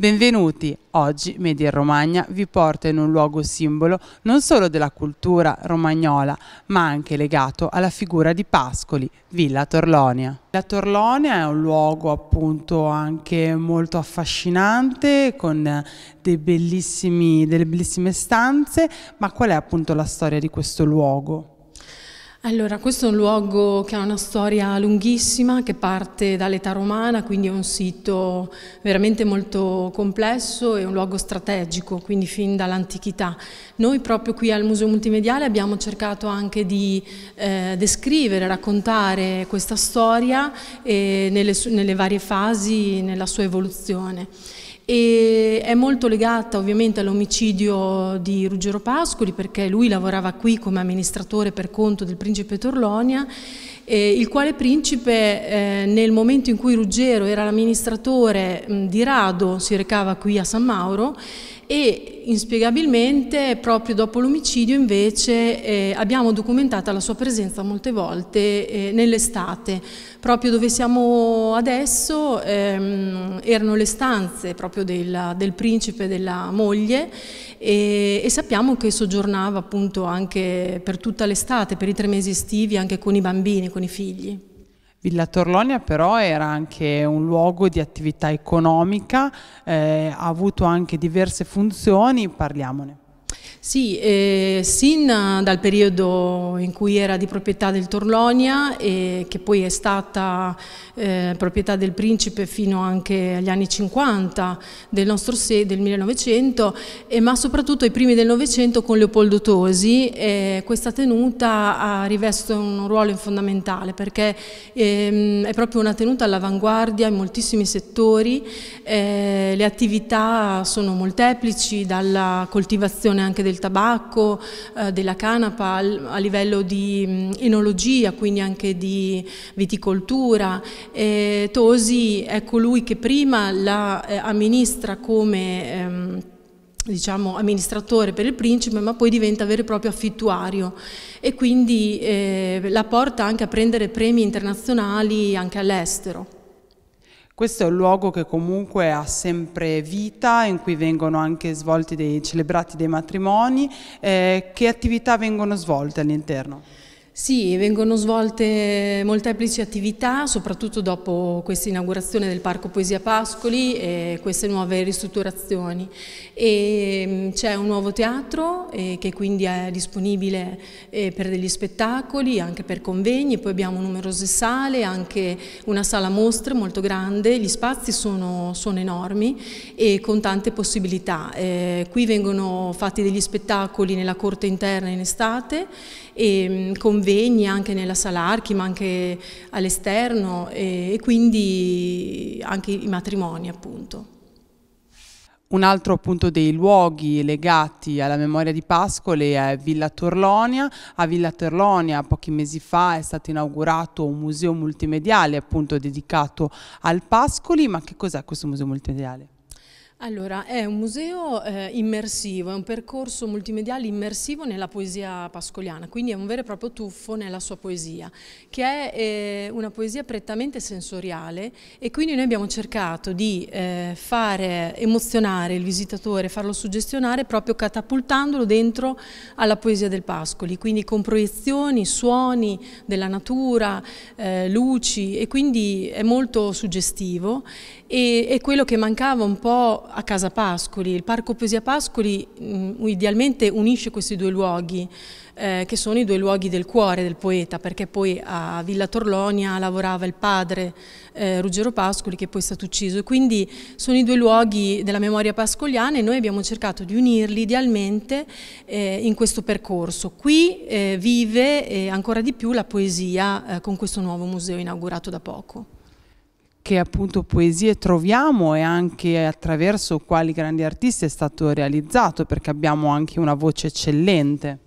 Benvenuti! Oggi Media in Romagna vi porta in un luogo simbolo non solo della cultura romagnola, ma anche legato alla figura di Pascoli, Villa Torlonia. La Torlonia è un luogo appunto anche molto affascinante, con delle bellissime stanze, ma qual è appunto la storia di questo luogo? Allora, questo è un luogo che ha una storia lunghissima, che parte dall'età romana, quindi è un sito veramente molto complesso e un luogo strategico, quindi fin dall'antichità. Noi proprio qui al Museo Multimediale abbiamo cercato anche di eh, descrivere, raccontare questa storia eh, nelle, nelle varie fasi, nella sua evoluzione e è molto legata ovviamente all'omicidio di Ruggero Pascoli perché lui lavorava qui come amministratore per conto del principe Torlonia eh, il quale principe eh, nel momento in cui Ruggero era l'amministratore di Rado si recava qui a San Mauro e inspiegabilmente proprio dopo l'omicidio invece eh, abbiamo documentato la sua presenza molte volte eh, nell'estate. Proprio dove siamo adesso ehm, erano le stanze proprio del, del principe e della moglie e, e sappiamo che soggiornava appunto anche per tutta l'estate, per i tre mesi estivi, anche con i bambini, con i figli. Villa Torlonia però era anche un luogo di attività economica, eh, ha avuto anche diverse funzioni, parliamone. Sì, eh, sin dal periodo in cui era di proprietà del Torlonia e che poi è stata eh, proprietà del principe fino anche agli anni 50 del nostro se del 1900, eh, ma soprattutto ai primi del Novecento con Leopoldo Tosi, questa tenuta ha rivesto un ruolo fondamentale perché ehm, è proprio una tenuta all'avanguardia in moltissimi settori, eh, le attività sono molteplici dalla coltivazione anche anche del tabacco, eh, della canapa a livello di enologia, mm, quindi anche di viticoltura. E Tosi è colui che prima la eh, amministra come... Ehm, diciamo, amministratore per il principe, ma poi diventa vero e proprio affittuario e quindi eh, la porta anche a prendere premi internazionali anche all'estero. Questo è un luogo che comunque ha sempre vita, in cui vengono anche svolti dei, celebrati dei matrimoni. Eh, che attività vengono svolte all'interno? Sì, vengono svolte molteplici attività, soprattutto dopo questa inaugurazione del Parco Poesia Pascoli e queste nuove ristrutturazioni. Mm, c'è un nuovo teatro eh, che quindi è disponibile eh, per degli spettacoli, anche per convegni, poi abbiamo numerose sale, anche una sala mostre molto grande, gli spazi sono, sono enormi e con tante possibilità. Eh, qui vengono fatti degli spettacoli nella corte interna in estate e mm, convegni convegni anche nella sala archi ma anche all'esterno e, e quindi anche i matrimoni appunto. Un altro appunto dei luoghi legati alla memoria di Pascoli è Villa Torlonia. A Villa Torlonia pochi mesi fa è stato inaugurato un museo multimediale appunto dedicato al Pascoli. Ma che cos'è questo museo multimediale? Allora, è un museo eh, immersivo, è un percorso multimediale immersivo nella poesia pascoliana, quindi è un vero e proprio tuffo nella sua poesia, che è eh, una poesia prettamente sensoriale e quindi noi abbiamo cercato di eh, fare emozionare il visitatore, farlo suggestionare proprio catapultandolo dentro alla poesia del Pascoli, quindi con proiezioni, suoni della natura, eh, luci e quindi è molto suggestivo e, e quello che mancava un po' a Casa Pascoli. Il Parco Poesia Pascoli mh, mm, idealmente unisce questi due luoghi, eh, che sono i due luoghi del cuore del poeta, perché poi a Villa Torlonia lavorava il padre eh, Ruggero Pascoli, che poi è stato ucciso. E quindi sono i due luoghi della memoria pascoliana e noi abbiamo cercato di unirli idealmente eh, in questo percorso. Qui eh, vive eh, ancora di più la poesia eh, con questo nuovo museo inaugurato da poco che appunto poesie troviamo e anche attraverso quali grandi artisti è stato realizzato, perché abbiamo anche una voce eccellente.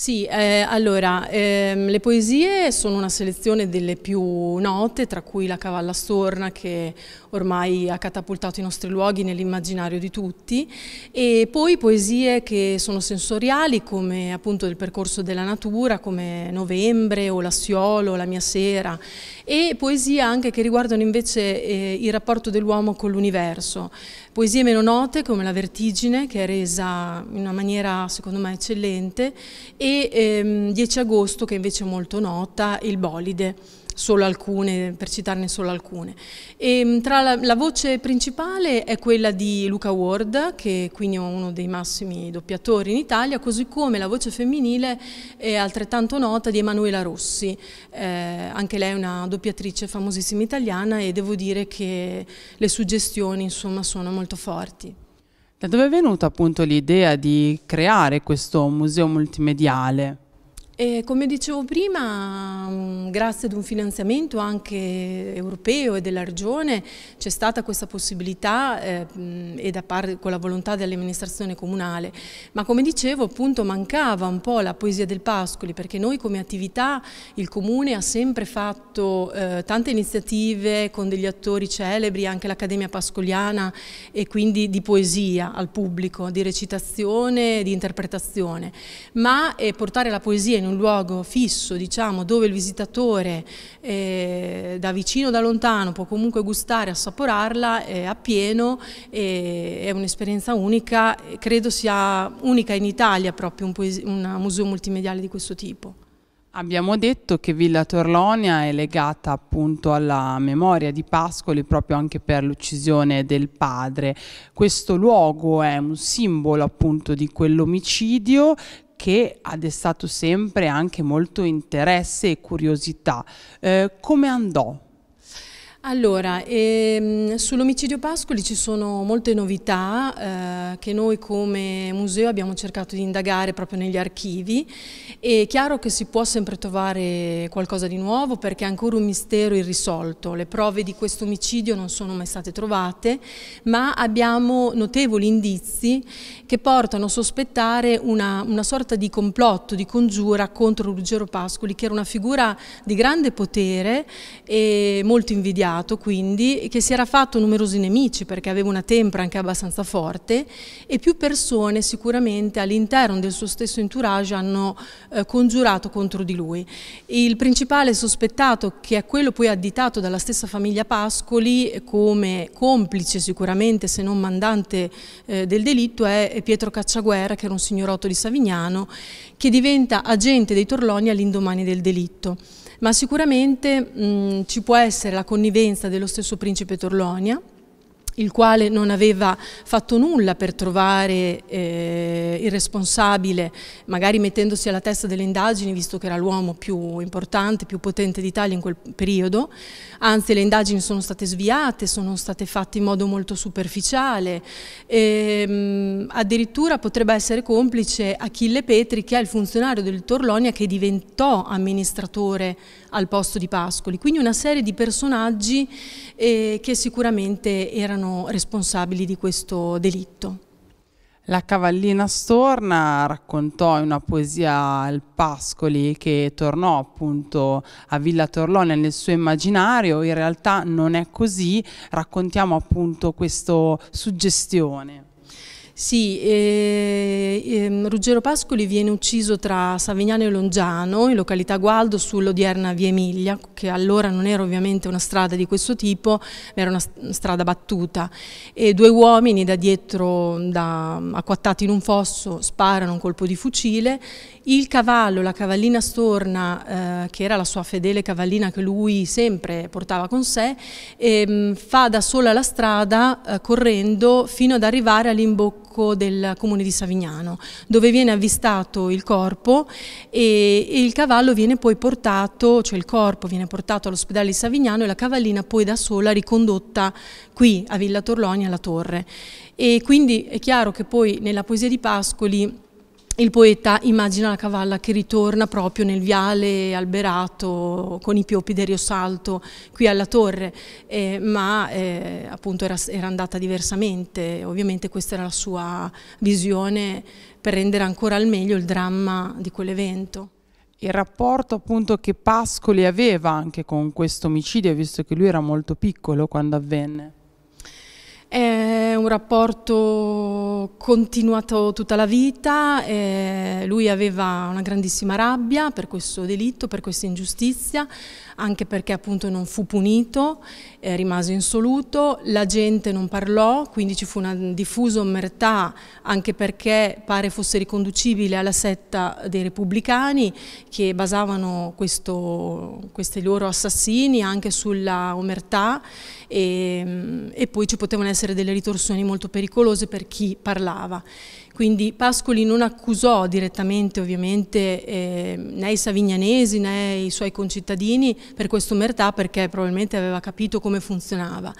Sì, eh, allora, ehm, le poesie sono una selezione delle più note, tra cui La cavalla storna che ormai ha catapultato i nostri luoghi nell'immaginario di tutti, e poi poesie che sono sensoriali come appunto del percorso della natura, come Novembre o L'Assiolo, La mia sera, e poesie anche che riguardano invece eh, il rapporto dell'uomo con l'universo, poesie meno note come La vertigine che è resa in una maniera secondo me eccellente e e ehm, 10 agosto che invece è molto nota, il Bolide, solo alcune, per citarne solo alcune. E, ehm, tra la, la, voce principale è quella di Luca Ward, che quindi è uno dei massimi doppiatori in Italia, così come la voce femminile è altrettanto nota di Emanuela Rossi, eh, anche lei è una doppiatrice famosissima italiana e devo dire che le suggestioni insomma, sono molto forti. Da dove è venuta appunto l'idea di creare questo museo multimediale? E come dicevo prima, mm, grazie ad un finanziamento anche europeo e della Regione c'è stata questa possibilità eh, mm, e da parte, con la volontà dell'amministrazione comunale, ma come dicevo appunto mancava un po' la poesia del Pascoli perché noi come attività il Comune ha sempre fatto eh, tante iniziative con degli attori celebri, anche l'Accademia Pascoliana e quindi di poesia al pubblico, di recitazione, di interpretazione, ma eh, portare la poesia in un luogo fisso, diciamo, dove il visitatore eh, da vicino o da lontano può comunque gustare, assaporarla eh, a pieno, eh, è un'esperienza unica, credo sia unica in Italia proprio un, un museo multimediale di questo tipo. Abbiamo detto che Villa Torlonia è legata appunto alla memoria di Pascoli proprio anche per l'uccisione del padre. Questo luogo è un simbolo appunto di quell'omicidio che ha destato sempre anche molto interesse e curiosità. Eh, come andò allora, ehm, sull'omicidio Pascoli ci sono molte novità eh, che noi come museo abbiamo cercato di indagare proprio negli archivi. È chiaro che si può sempre trovare qualcosa di nuovo perché è ancora un mistero irrisolto. Le prove di questo omicidio non sono mai state trovate, ma abbiamo notevoli indizi che portano a sospettare una, una sorta di complotto, di congiura contro Ruggero Pascoli, che era una figura di grande potere e molto invidiata impiegato quindi che si era fatto numerosi nemici perché aveva una tempra anche abbastanza forte e più persone sicuramente all'interno del suo stesso entourage hanno eh, congiurato contro di lui. Il principale sospettato che è quello poi additato dalla stessa famiglia Pascoli come complice sicuramente se non mandante eh, del delitto è Pietro Cacciaguerra che era un signorotto di Savignano che diventa agente dei Torloni all'indomani del delitto ma sicuramente mh, ci può essere la connivenza dello stesso principe Torlonia, il quale non aveva fatto nulla per trovare eh, il responsabile, magari mettendosi alla testa delle indagini, visto che era l'uomo più importante, più potente d'Italia in quel periodo. Anzi, le indagini sono state sviate, sono state fatte in modo molto superficiale. E, ehm, mh, addirittura potrebbe essere complice Achille Petri, che è il funzionario del Torlonia che diventò amministratore al posto di Pascoli. Quindi una serie di personaggi eh, che sicuramente erano sono responsabili di questo delitto. La cavallina storna raccontò in una poesia al Pascoli che tornò appunto a Villa Torlone nel suo immaginario, in realtà non è così, raccontiamo appunto questa suggestione. Sì, eh, eh, Ruggero Pascoli viene ucciso tra Savignano e Longiano, in località Gualdo, sull'odierna Via Emilia, che allora non era ovviamente una strada di questo tipo, ma era una strada battuta. E due uomini da dietro, da, acquattati in un fosso, sparano un colpo di fucile. Il cavallo, la cavallina storna, eh, che era la sua fedele cavallina che lui sempre portava con sé, ehm, fa da sola la strada eh, correndo fino ad arrivare all'imbocco parco del comune di Savignano, dove viene avvistato il corpo e, e il cavallo viene poi portato, cioè il corpo viene portato all'ospedale di Savignano e la cavallina poi da sola ricondotta qui a Villa Torloni alla torre. E quindi è chiaro che poi nella poesia di Pascoli il poeta immagina la cavalla che ritorna proprio nel viale alberato con i pioppi del Rio Salto qui alla torre, eh, ma eh, appunto era, era, andata diversamente, ovviamente questa era la sua visione per rendere ancora al meglio il dramma di quell'evento. Il rapporto appunto che Pascoli aveva anche con questo omicidio, visto che lui era molto piccolo quando avvenne. È un rapporto continuato tutta la vita, eh, lui aveva una grandissima rabbia per questo delitto, per questa ingiustizia, anche perché appunto non fu punito, eh, rimase insoluto, la gente non parlò, quindi ci fu una diffusa omertà anche perché pare fosse riconducibile alla setta dei repubblicani che basavano questo, questi loro assassini anche sulla omertà e, e poi ci potevano essere delle ritorsioni molto pericolose per chi parlava. Quindi Pascoli non accusò direttamente ovviamente eh, né i savignanesi né i suoi concittadini per questa omertà perché probabilmente aveva capito come funzionava.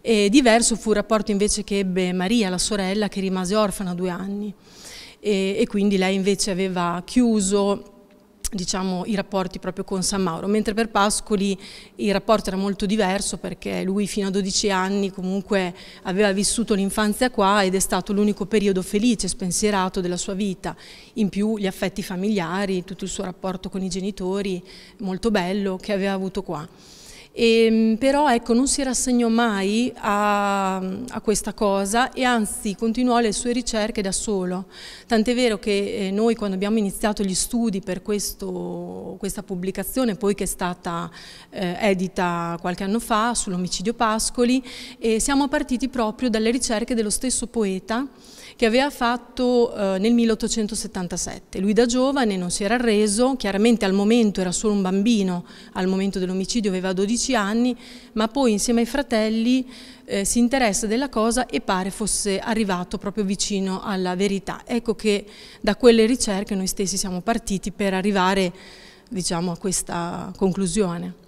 E diverso fu il rapporto invece che ebbe Maria, la sorella, che rimase orfana due anni e, e quindi lei invece aveva chiuso diciamo, i rapporti proprio con San Mauro, mentre per Pascoli il rapporto era molto diverso perché lui fino a 12 anni comunque aveva vissuto l'infanzia qua ed è stato l'unico periodo felice, spensierato della sua vita, in più gli affetti familiari, tutto il suo rapporto con i genitori, molto bello, che aveva avuto qua. E, ehm, però ecco, non si rassegnò mai a, a, questa cosa e anzi continuò le sue ricerche da solo. Tant'è vero che eh, noi quando abbiamo iniziato gli studi per questo, questa pubblicazione, poi che è stata eh, edita qualche anno fa sull'omicidio Pascoli, eh, siamo partiti proprio dalle ricerche dello stesso poeta che aveva fatto eh, nel 1877. Lui da giovane non si era arreso, chiaramente al momento era solo un bambino, al momento dell'omicidio aveva 12 15 anni, ma poi insieme ai fratelli eh, si interessa della cosa e pare fosse arrivato proprio vicino alla verità. Ecco che da quelle ricerche noi stessi siamo partiti per arrivare diciamo, a questa conclusione.